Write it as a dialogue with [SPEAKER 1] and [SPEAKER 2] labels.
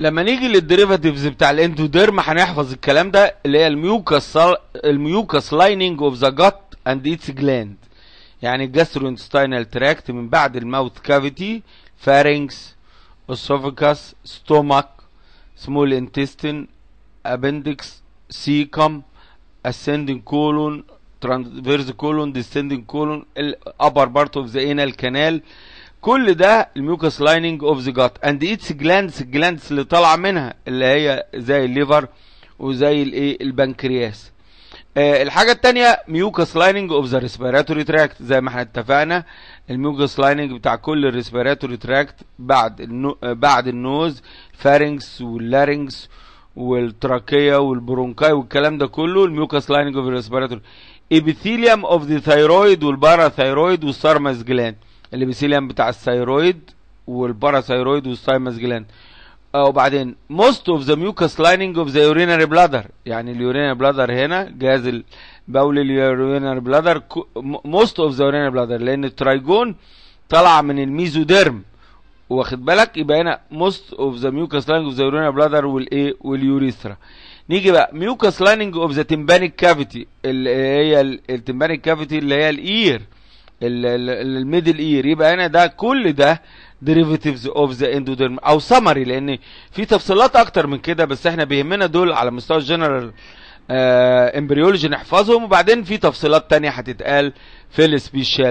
[SPEAKER 1] لما نيجي للديريفاتيفز بتاع الاندوديرم هنحفظ الكلام ده اللي هي الميوكس الميوكس لايننج اوف ذا جت اند اتس جلاند يعني الجاستروانتستينال تراكت من بعد الماوث كافيتي فارنكس اسوفيكاس ستومك سمول انتستين ابندكس سيكم اسندنج كولون transverse كولون ديسندنج كولون upper part of the anal canal كل ده الميوكس لايننج اوف ذا جات اند ايتس جلاندز الجلاندز اللي طالعه منها اللي هي زي الليفر وزي الايه البنكرياس آه الحاجه الثانيه ميوكس لايننج اوف ذا ريسبيراتوري تراكت زي ما احنا اتفقنا الميوكس لايننج بتاع كل الريسبيراتوري تراكت بعد النو آه، بعد النوز فارنكس واللارنكس والتراكيه والبرونكاي والكلام ده كله الميوكس لايننج اوف ريسبيراتوري ابيثيليوم اوف ذا ثايرويد والباراثايرويد والسارماس جلاند الابيثيليوم بتاع الثايرويد والباراثايرويد والثايمس جلاند آه، وبعدين most of the mucus lining of the urinary bladder يعني اليورينري بلادر هنا جهاز البول اليورينري بلادر most of the urinary bladder لان الترايجون طلع من الميزوديرم واخد بالك يبقى هنا most of the mucus lining of the urinary bladder والايه واليوريثرا نيجي بقى mucus lining of the tympanic cavity اللي هي التمبانيك كافيتي اللي هي الاير الميدل اير يبقى هنا ده كل ده ديريفيتيفز اوف ذا اندوديرم او سمري لان في تفصيلات اكتر من كده بس احنا بيهمنا دول على مستوى الجنرال امبريولوجي آه، نحفظهم وبعدين في تفصيلات تانية هتتقال في السبيشال